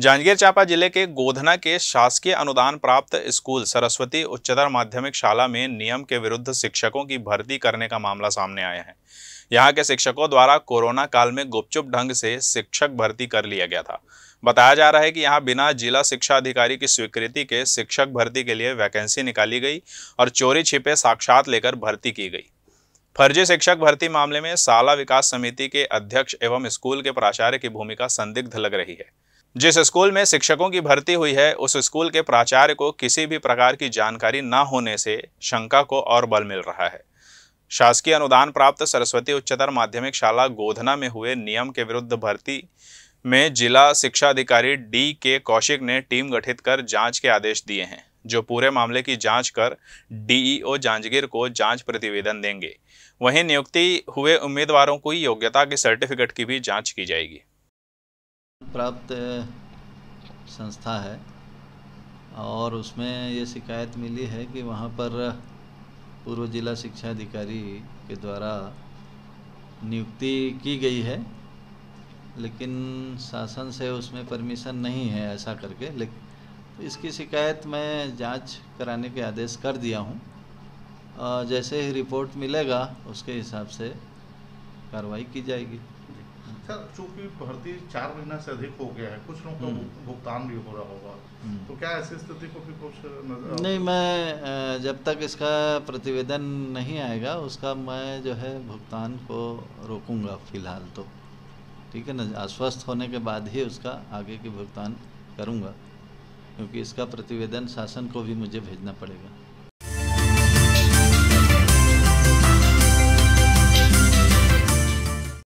जांजगीर चांपा जिले के गोधना के शासकीय अनुदान प्राप्त स्कूल सरस्वती उच्चतर माध्यमिक शाला में नियम के विरुद्ध शिक्षकों की भर्ती करने का मामला सामने आया है यहां के शिक्षकों द्वारा कोरोना काल में गुपचुप ढंग से शिक्षक भर्ती कर लिया गया था बताया जा रहा है कि यहां बिना जिला शिक्षा अधिकारी की स्वीकृति के शिक्षक भर्ती के लिए वैकेंसी निकाली गई और चोरी छिपे साक्षात लेकर भर्ती की गई फर्जी शिक्षक भर्ती मामले में शाला विकास समिति के अध्यक्ष एवं स्कूल के प्राचार्य की भूमिका संदिग्ध लग रही है जिस स्कूल में शिक्षकों की भर्ती हुई है उस स्कूल के प्राचार्य को किसी भी प्रकार की जानकारी न होने से शंका को और बल मिल रहा है शासकीय अनुदान प्राप्त सरस्वती उच्चतर माध्यमिक शाला गोधना में हुए नियम के विरुद्ध भर्ती में जिला शिक्षा अधिकारी डी के कौशिक ने टीम गठित कर जांच के आदेश दिए हैं जो पूरे मामले की जांच कर डीईओ जांजगीर को जांच प्रतिवेदन देंगे वहीं नियुक्ति हुए उम्मीदवारों की योग्यता के सर्टिफिकेट की भी जांच की जाएगी प्राप्त संस्था है और उसमें ये शिकायत मिली है कि वहाँ पर पूर्व जिला शिक्षा अधिकारी के द्वारा नियुक्ति की गई है लेकिन शासन से उसमें परमिशन नहीं है ऐसा करके लेकिन इसकी शिकायत मैं जांच कराने के आदेश कर दिया हूँ जैसे ही रिपोर्ट मिलेगा उसके हिसाब से कार्रवाई की जाएगी सर चूंकि भर्ती चार महीना से अधिक हो गया है कुछ लोगों का हम्म। भुगतान भी हो रहा होगा हम्म। तो क्या ऐसी स्थिति को भी कुछ नहीं मैं जब तक इसका प्रतिवेदन नहीं आएगा उसका मैं जो है भुगतान को रोकूंगा फिलहाल तो ठीक है ना आश्वस्त होने के बाद ही उसका आगे की भुगतान करूँगा क्योंकि इसका प्रतिवेदन शासन को भी मुझे भेजना पड़ेगा